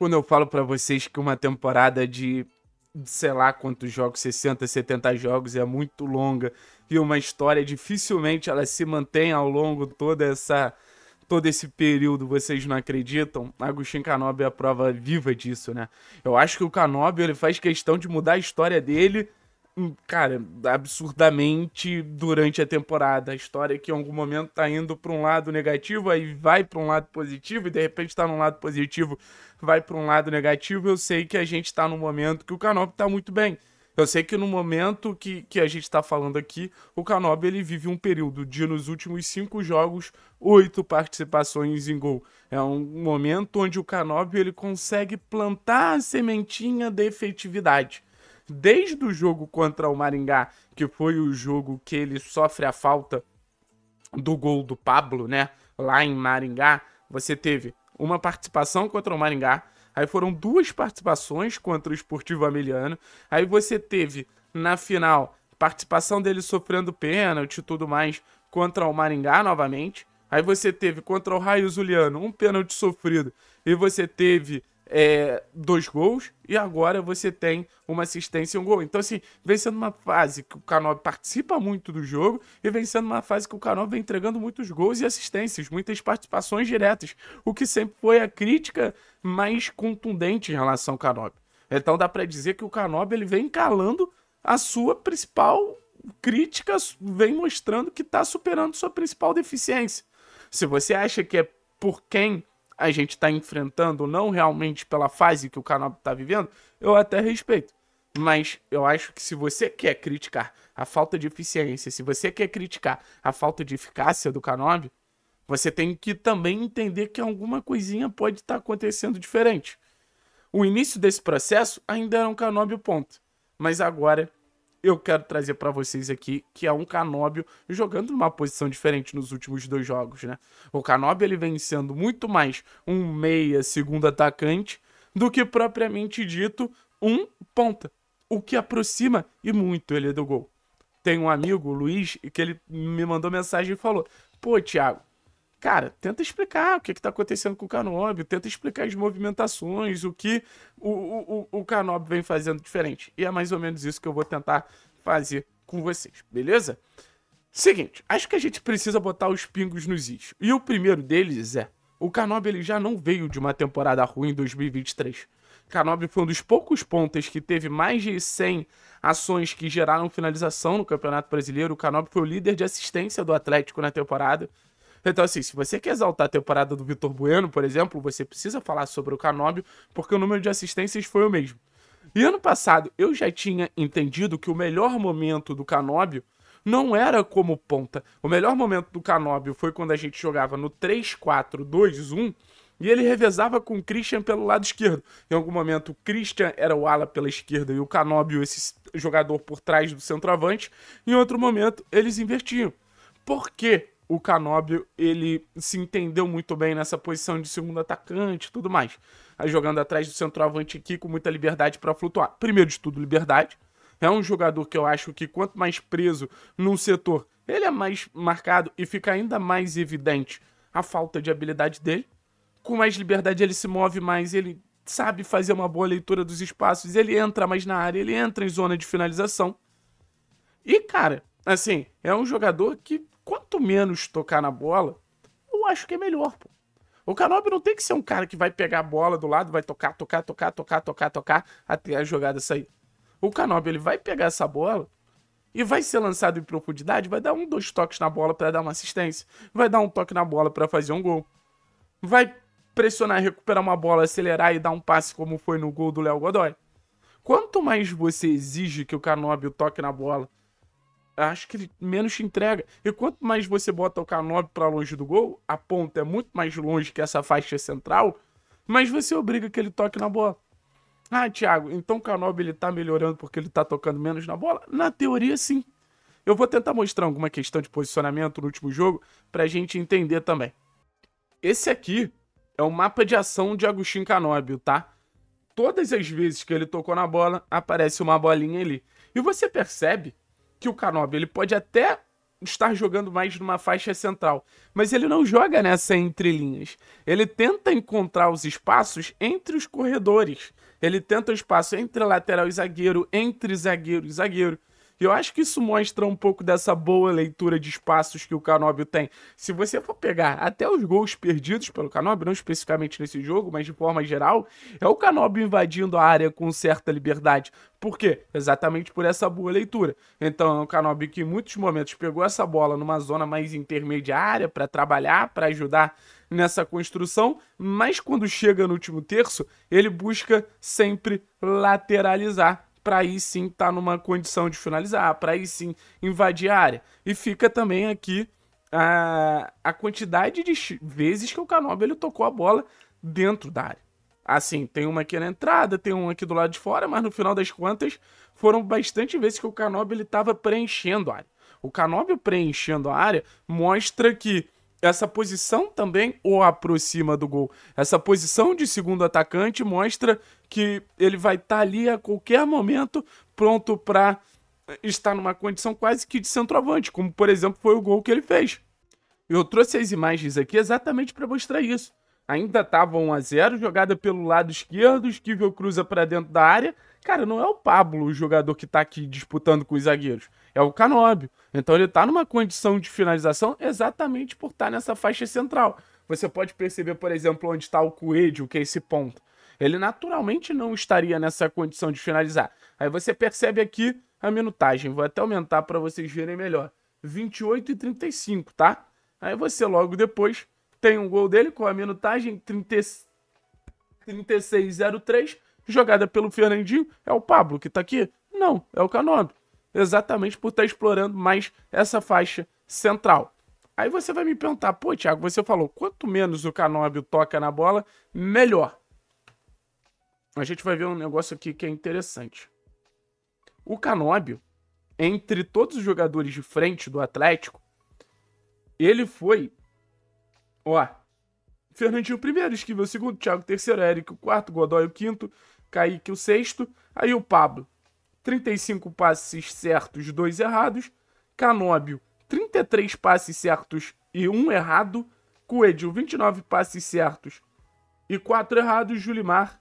quando eu falo para vocês que uma temporada de sei lá quantos jogos, 60, 70 jogos, é muito longa e uma história dificilmente ela se mantém ao longo toda essa todo esse período, vocês não acreditam? Agostinho Canobi é a prova viva disso, né? Eu acho que o Canobi ele faz questão de mudar a história dele cara, absurdamente durante a temporada. A história é que em algum momento tá indo para um lado negativo, aí vai para um lado positivo, e de repente tá num lado positivo, vai para um lado negativo. Eu sei que a gente tá num momento que o Canop tá muito bem. Eu sei que no momento que, que a gente está falando aqui, o Canobi ele vive um período de, nos últimos cinco jogos, oito participações em gol. É um momento onde o Canobi ele consegue plantar a sementinha da efetividade desde o jogo contra o Maringá, que foi o jogo que ele sofre a falta do gol do Pablo, né? Lá em Maringá, você teve uma participação contra o Maringá, aí foram duas participações contra o Esportivo Ameliano, aí você teve na final participação dele sofrendo pênalti e tudo mais contra o Maringá novamente. Aí você teve contra o Raio Zuliano um pênalti sofrido e você teve é, dois gols e agora você tem uma assistência e um gol. Então, assim, vem sendo uma fase que o Canob participa muito do jogo e vem sendo uma fase que o Canob vem entregando muitos gols e assistências, muitas participações diretas, o que sempre foi a crítica mais contundente em relação ao Canob. Então dá para dizer que o Canob ele vem calando a sua principal crítica, vem mostrando que está superando sua principal deficiência. Se você acha que é por quem a gente está enfrentando, não realmente pela fase que o canal está vivendo, eu até respeito. Mas eu acho que se você quer criticar a falta de eficiência, se você quer criticar a falta de eficácia do Canob, você tem que também entender que alguma coisinha pode estar tá acontecendo diferente. O início desse processo ainda era um Canob ponto, mas agora eu quero trazer para vocês aqui, que é um Canóbio jogando numa posição diferente nos últimos dois jogos, né? O Canóbio ele vem sendo muito mais um meia segundo atacante do que propriamente dito um ponta, o que aproxima e muito ele do gol. Tem um amigo, o Luiz, que ele me mandou mensagem e falou: "Pô, Thiago, cara, tenta explicar o que está acontecendo com o Canob, tenta explicar as movimentações, o que o, o, o Canob vem fazendo diferente. E é mais ou menos isso que eu vou tentar fazer com vocês, beleza? Seguinte, acho que a gente precisa botar os pingos nos is. E o primeiro deles é, o Canob ele já não veio de uma temporada ruim em 2023. Canobi foi um dos poucos pontas que teve mais de 100 ações que geraram finalização no Campeonato Brasileiro. O Canobi foi o líder de assistência do Atlético na temporada. Então, assim, se você quer exaltar a temporada do Vitor Bueno, por exemplo, você precisa falar sobre o Canóbio, porque o número de assistências foi o mesmo. E ano passado eu já tinha entendido que o melhor momento do Canóbio não era como ponta. O melhor momento do Canóbio foi quando a gente jogava no 3-4-2-1 e ele revezava com o Christian pelo lado esquerdo. Em algum momento, o Christian era o ala pela esquerda e o Canóbio, esse jogador por trás do centroavante. Em outro momento, eles invertiam. Por quê? o Canóbio ele se entendeu muito bem nessa posição de segundo atacante e tudo mais. Aí jogando atrás do centroavante aqui com muita liberdade para flutuar. Primeiro de tudo, liberdade. É um jogador que eu acho que quanto mais preso num setor, ele é mais marcado e fica ainda mais evidente a falta de habilidade dele. Com mais liberdade ele se move mais, ele sabe fazer uma boa leitura dos espaços, ele entra mais na área, ele entra em zona de finalização. E cara, assim, é um jogador que quanto menos tocar na bola, eu acho que é melhor, pô. O Canobi não tem que ser um cara que vai pegar a bola do lado, vai tocar, tocar, tocar, tocar, tocar, tocar, até a jogada sair. O Canobi, ele vai pegar essa bola e vai ser lançado em profundidade, vai dar um, dois toques na bola para dar uma assistência, vai dar um toque na bola para fazer um gol. Vai pressionar, recuperar uma bola, acelerar e dar um passe como foi no gol do Léo Godoy. Quanto mais você exige que o Canobi toque na bola acho que ele menos te entrega. E quanto mais você bota o k para longe do gol, a ponta é muito mais longe que essa faixa central, mas você obriga que ele toque na bola. Ah, Thiago, então o k ele tá melhorando porque ele tá tocando menos na bola? Na teoria, sim. Eu vou tentar mostrar alguma questão de posicionamento no último jogo pra gente entender também. Esse aqui é o mapa de ação de Agostinho Canóbio, tá? Todas as vezes que ele tocou na bola, aparece uma bolinha ali. E você percebe que o Canobi ele pode até estar jogando mais numa faixa central, mas ele não joga nessa entrelinhas. Ele tenta encontrar os espaços entre os corredores. Ele tenta o espaço entre lateral e zagueiro, entre zagueiro e zagueiro. Eu acho que isso mostra um pouco dessa boa leitura de espaços que o Canóbio tem. Se você for pegar até os gols perdidos pelo Canóbio, não especificamente nesse jogo, mas de forma geral, é o Canóbio invadindo a área com certa liberdade. Por quê? Exatamente por essa boa leitura. Então, é o Canóbio que em muitos momentos pegou essa bola numa zona mais intermediária para trabalhar, para ajudar nessa construção, mas quando chega no último terço, ele busca sempre lateralizar para aí sim estar tá numa condição de finalizar, para aí sim invadir a área. E fica também aqui a, a quantidade de vezes que o Canoba ele tocou a bola dentro da área. Assim, tem uma aqui na entrada, tem uma aqui do lado de fora, mas no final das contas foram bastante vezes que o Canoba ele estava preenchendo a área. O Canoba preenchendo a área mostra que essa posição também o aproxima do gol. Essa posição de segundo atacante mostra que ele vai estar tá ali a qualquer momento pronto para eh, estar numa condição quase que de centroavante, como por exemplo foi o gol que ele fez. Eu trouxe as imagens aqui exatamente para mostrar isso. Ainda estava 1 a 0, jogada pelo lado esquerdo, Esquivel cruza para dentro da área, Cara, não é o Pablo o jogador que tá aqui disputando com os zagueiros. É o Canóbio. Então ele tá numa condição de finalização exatamente por estar tá nessa faixa central. Você pode perceber, por exemplo, onde está o Coelho, que é esse ponto. Ele naturalmente não estaria nessa condição de finalizar. Aí você percebe aqui a minutagem. Vou até aumentar para vocês verem melhor. 28 e 35, tá? Aí você logo depois tem um gol dele com a minutagem 3603 jogada pelo Fernandinho, é o Pablo que está aqui? Não, é o Canóbio. Exatamente por estar tá explorando mais essa faixa central. Aí você vai me perguntar, pô, Thiago, você falou, quanto menos o Canóbio toca na bola, melhor. A gente vai ver um negócio aqui que é interessante. O Canóbio, entre todos os jogadores de frente do Atlético, ele foi, ó, Fernandinho primeiro, Esquivel segundo, Thiago terceiro, Eric o quarto, Godoy o quinto, Kaique o sexto, aí o Pablo. 35 passes certos, dois errados. Canóbio, 33 passes certos e um errado. Coelho, 29 passes certos e quatro errados. Julimar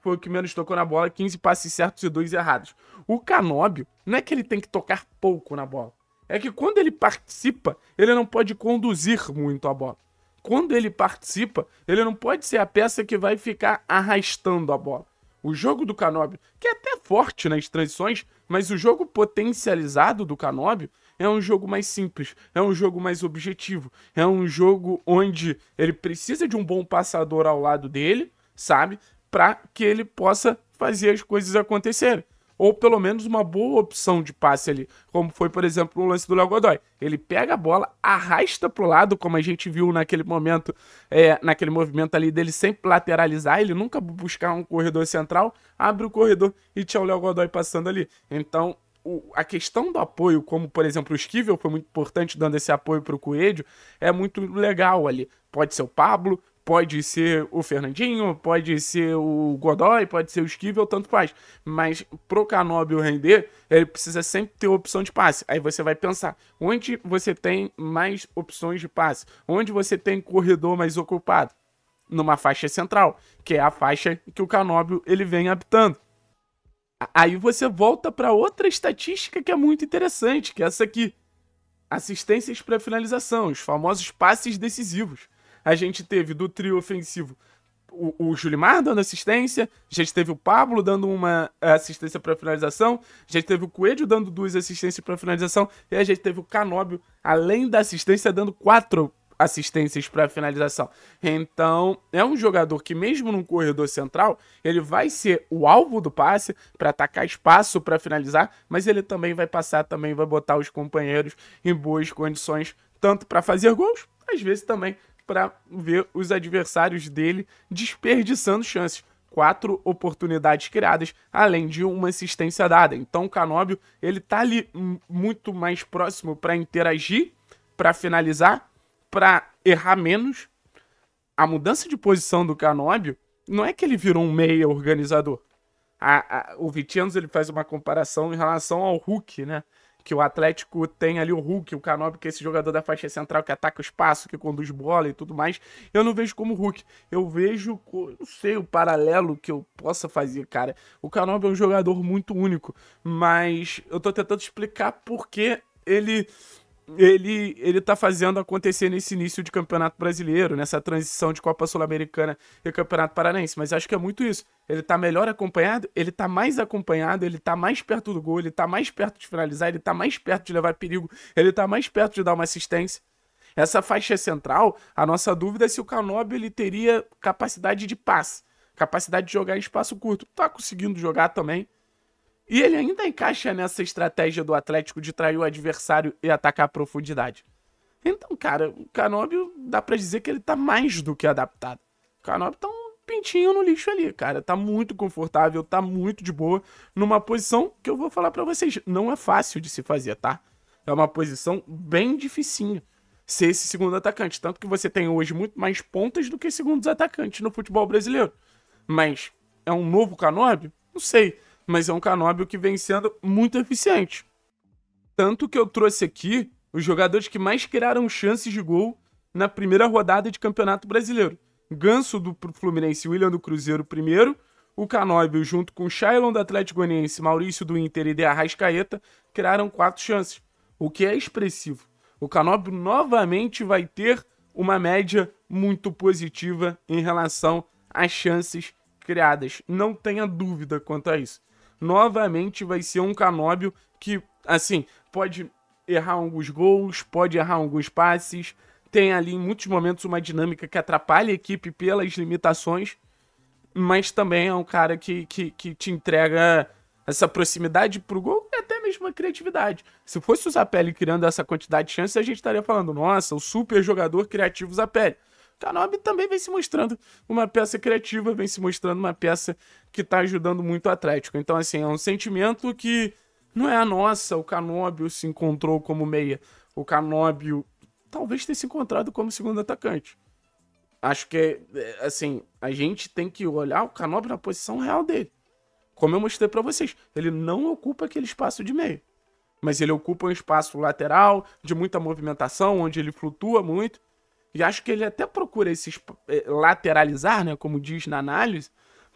foi o que menos tocou na bola, 15 passes certos e dois errados. O Canóbio, não é que ele tem que tocar pouco na bola. É que quando ele participa, ele não pode conduzir muito a bola quando ele participa, ele não pode ser a peça que vai ficar arrastando a bola. O jogo do Canóbio, que é até forte nas transições, mas o jogo potencializado do Canóbio é um jogo mais simples, é um jogo mais objetivo, é um jogo onde ele precisa de um bom passador ao lado dele, sabe? Para que ele possa fazer as coisas acontecerem ou pelo menos uma boa opção de passe ali, como foi, por exemplo, o lance do Léo Godoy. Ele pega a bola, arrasta para o lado, como a gente viu naquele momento, é, naquele movimento ali dele sempre lateralizar, ele nunca buscar um corredor central, abre o corredor e tinha o Léo Godoy passando ali. Então, o, a questão do apoio, como por exemplo o Esquivel foi muito importante dando esse apoio para o Coelho, é muito legal ali. Pode ser o Pablo, Pode ser o Fernandinho, pode ser o Godoy, pode ser o Esquivel, tanto faz. Mas pro Canóbio render, ele precisa sempre ter opção de passe. Aí você vai pensar, onde você tem mais opções de passe? Onde você tem corredor mais ocupado? Numa faixa central, que é a faixa que o Canóbio ele vem habitando. Aí você volta para outra estatística que é muito interessante, que é essa aqui assistências para finalização, os famosos passes decisivos a gente teve do trio ofensivo o, o Julimar dando assistência, a gente teve o Pablo dando uma eh, assistência para finalização, a gente teve o Coelho dando duas assistências para finalização, e a gente teve o Canóbio, além da assistência, dando quatro assistências para finalização. Então, é um jogador que mesmo num corredor central, ele vai ser o alvo do passe para atacar espaço para finalizar, mas ele também vai passar, também vai botar os companheiros em boas condições, tanto para fazer gols, às vezes também para ver os adversários dele desperdiçando chances. Quatro oportunidades criadas, além de uma assistência dada. Então o Canóbio ele tá ali muito mais próximo para interagir, para finalizar, para errar menos. A mudança de posição do Canóbio não é que ele virou um meia organizador. A, a, o Vitianos ele faz uma comparação em relação ao Hulk, né? que o Atlético tem ali o Hulk, o Canóbio, que é esse jogador da faixa central que ataca o espaço, que conduz bola e tudo mais. Eu não vejo como Hulk. Eu vejo, não sei o paralelo que eu possa fazer, cara. O Canóbio é um jogador muito único, mas eu tô tentando explicar por que ele ele ele tá fazendo acontecer nesse início de Campeonato Brasileiro, nessa transição de Copa Sul-Americana e Campeonato Paranaense, mas acho que é muito isso. Ele tá melhor acompanhado, ele tá mais acompanhado, ele tá mais perto do gol, ele tá mais perto de finalizar, ele tá mais perto de levar perigo, ele tá mais perto de dar uma assistência. Essa faixa central, a nossa dúvida é se o Canóbio ele teria capacidade de passe, capacidade de jogar em espaço curto. Tá conseguindo jogar também, e ele ainda encaixa nessa estratégia do Atlético de trair o adversário e atacar a profundidade. Então, cara, o Canobio dá pra dizer que ele tá mais do que adaptado. O Canobio tá um pintinho no lixo ali, cara. Tá muito confortável, tá muito de boa. Numa posição que eu vou falar para vocês, não é fácil de se fazer, tá? É uma posição bem dificinha ser esse segundo atacante. Tanto que você tem hoje muito mais pontas do que segundos atacantes no futebol brasileiro. Mas é um novo Canóbio? Não sei mas é um Canóbio que vem sendo muito eficiente. Tanto que eu trouxe aqui os jogadores que mais criaram chances de gol na primeira rodada de Campeonato Brasileiro. Ganso do Fluminense, William do Cruzeiro primeiro, o Canóbio junto com Shailon do Atlético Goianiense, Maurício do Inter e de Arrascaeta criaram quatro chances, o que é expressivo. O Canóbio novamente vai ter uma média muito positiva em relação às chances criadas. Não tenha dúvida quanto a isso novamente vai ser um Canóbio que, assim, pode errar alguns gols, pode errar alguns passes, tem ali em muitos momentos uma dinâmica que atrapalha a equipe pelas limitações, mas também é um cara que, que, que te entrega essa proximidade pro gol e até mesmo a criatividade. Se fosse o Zapelli criando essa quantidade de chances, a gente estaria falando, nossa, o super jogador criativo Zapelli. Canobi tá, também vem se mostrando uma peça criativa, vem se mostrando uma peça que está ajudando muito o Atlético. Então, assim, é um sentimento que não é a nossa. O Canóbio se encontrou como meia. O Canóbio talvez tenha se encontrado como segundo atacante. Acho que, é, assim, a gente tem que olhar o Canóbio na posição real dele. Como eu mostrei para vocês, ele não ocupa aquele espaço de meio. Mas ele ocupa um espaço lateral, de muita movimentação, onde ele flutua muito. E acho que ele até procura esses eh, lateralizar, né, como diz na análise,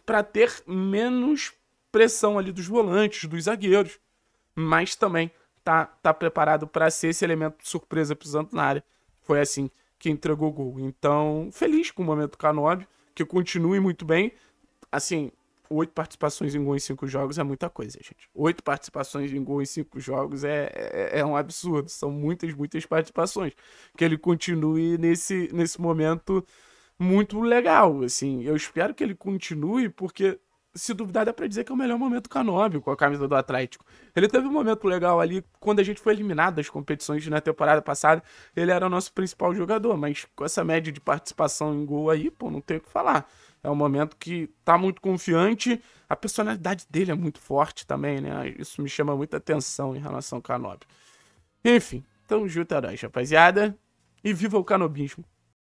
para ter menos pressão ali dos volantes, dos zagueiros, mas também tá, tá preparado para ser esse elemento de surpresa pisando na área. Foi assim que entregou o gol. Então, feliz com o momento do Canobi, que continue muito bem. Assim, oito participações em gol em cinco jogos é muita coisa, gente. Oito participações em gol em cinco jogos é, é, é, um absurdo. São muitas, muitas participações. Que ele continue nesse, nesse momento muito legal, assim. Eu espero que ele continue, porque se duvidar dá pra dizer que é o melhor momento canôbio com a camisa do Atlético. Ele teve um momento legal ali quando a gente foi eliminado das competições na temporada passada. Ele era o nosso principal jogador, mas com essa média de participação em gol aí, pô, não tem o que falar é um momento que tá muito confiante. A personalidade dele é muito forte também, né? Isso me chama muita atenção em relação ao Canob. Enfim, tamo junto, heróis, rapaziada. E viva o canobismo!